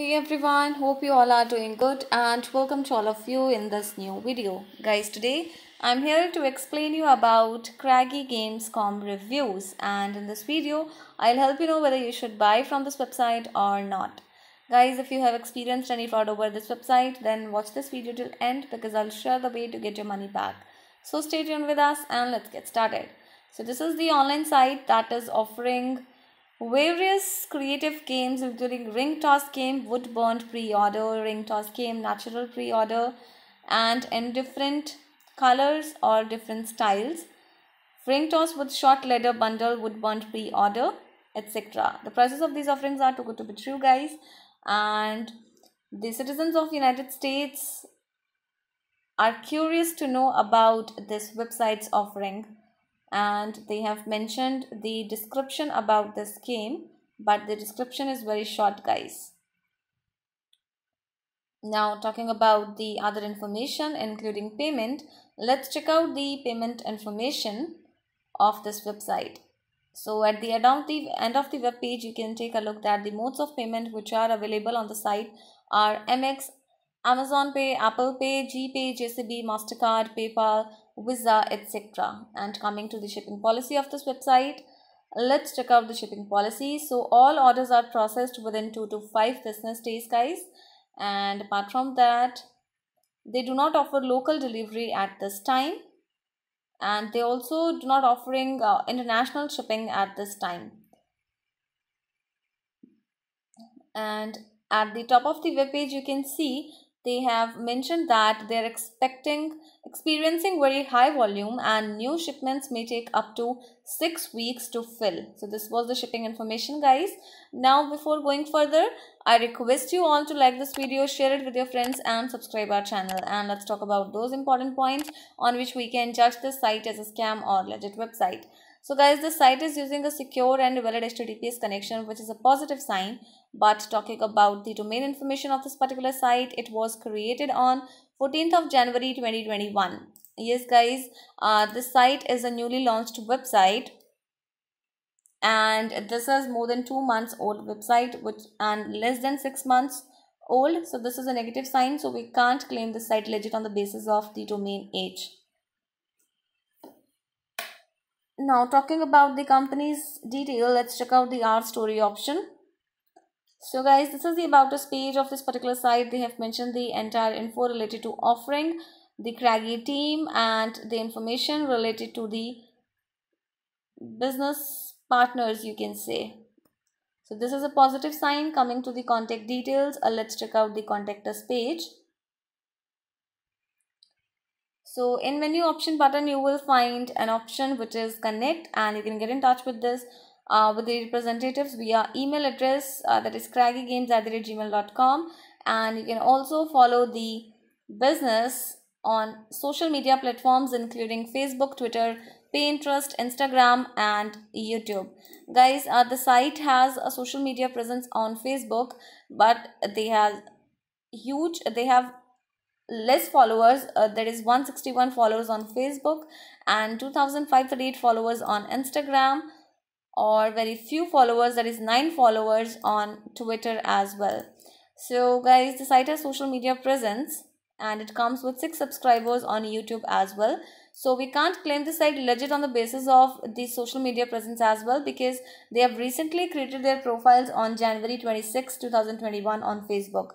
hey everyone hope you all are doing good and welcome to all of you in this new video guys today i'm here to explain you about craggy gamescom reviews and in this video i'll help you know whether you should buy from this website or not guys if you have experienced any fraud over this website then watch this video till end because i'll share the way to get your money back so stay tuned with us and let's get started so this is the online site that is offering Various creative games including ring toss game, wood pre-order, ring toss game, natural pre-order and in different colors or different styles. Ring toss with short leather bundle, wood pre-order etc. The prices of these offerings are too good to be true guys and the citizens of the United States are curious to know about this website's offering and they have mentioned the description about this game but the description is very short guys now talking about the other information including payment let's check out the payment information of this website so at the end of the end of the web page you can take a look that the modes of payment which are available on the site are mx Amazon Pay, Apple Pay, GPay, JCB, MasterCard, PayPal, Visa, etc. And coming to the shipping policy of this website, let's check out the shipping policy. So all orders are processed within 2 to 5 business days guys. And apart from that, they do not offer local delivery at this time. And they also do not offering uh, international shipping at this time. And at the top of the web page you can see they have mentioned that they're expecting experiencing very high volume and new shipments may take up to six weeks to fill so this was the shipping information guys now before going further i request you all to like this video share it with your friends and subscribe our channel and let's talk about those important points on which we can judge this site as a scam or legit website so guys, the site is using a secure and valid HTTPS connection, which is a positive sign. But talking about the domain information of this particular site, it was created on 14th of January 2021. Yes, guys, uh, this site is a newly launched website and this is more than two months old website which and less than six months old so this is a negative sign so we can't claim the site legit on the basis of the domain age now talking about the company's detail let's check out the art story option so guys this is the about us page of this particular site they have mentioned the entire info related to offering the craggy team and the information related to the business partners you can say so this is a positive sign coming to the contact details uh, let's check out the contact us page so in menu option button, you will find an option which is connect and you can get in touch with this uh, with the representatives via email address uh, that is craggygames at gmail.com and you can also follow the business on social media platforms including Facebook, Twitter, Pinterest, Instagram and YouTube. Guys, uh, the site has a social media presence on Facebook but they have huge they have less followers uh, there is 161 followers on facebook and 2538 followers on instagram or very few followers that is 9 followers on twitter as well so guys the site has social media presence and it comes with 6 subscribers on youtube as well so we can't claim the site legit on the basis of the social media presence as well because they have recently created their profiles on january 26 2021 on facebook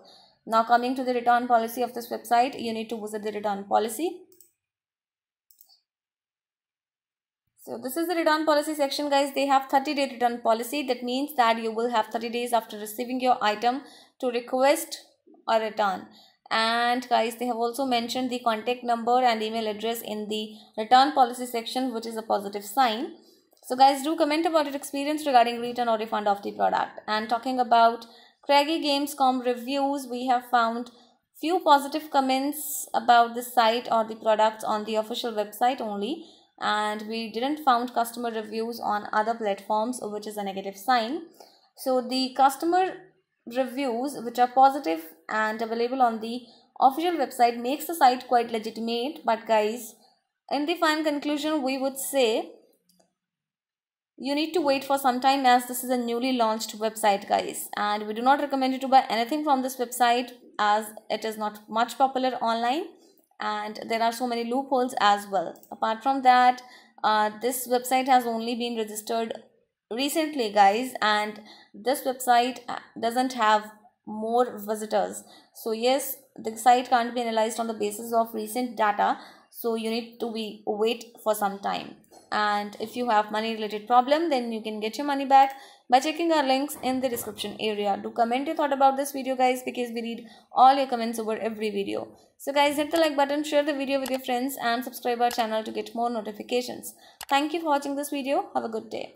now coming to the return policy of this website, you need to visit the return policy. So this is the return policy section guys. They have 30 day return policy. That means that you will have 30 days after receiving your item to request a return. And guys they have also mentioned the contact number and email address in the return policy section which is a positive sign. So guys do comment about your experience regarding return or refund of the product. And talking about Craggy Gamescom reviews, we have found few positive comments about the site or the products on the official website only and we didn't found customer reviews on other platforms which is a negative sign so the customer reviews which are positive and available on the official website makes the site quite legitimate but guys in the final conclusion we would say you need to wait for some time as this is a newly launched website guys and we do not recommend you to buy anything from this website as it is not much popular online and there are so many loopholes as well apart from that uh, this website has only been registered recently guys and this website uh, doesn't have more visitors so yes the site can't be analyzed on the basis of recent data so you need to be wait for some time and if you have money related problem then you can get your money back by checking our links in the description area do comment your thought about this video guys because we read all your comments over every video so guys hit the like button share the video with your friends and subscribe our channel to get more notifications thank you for watching this video have a good day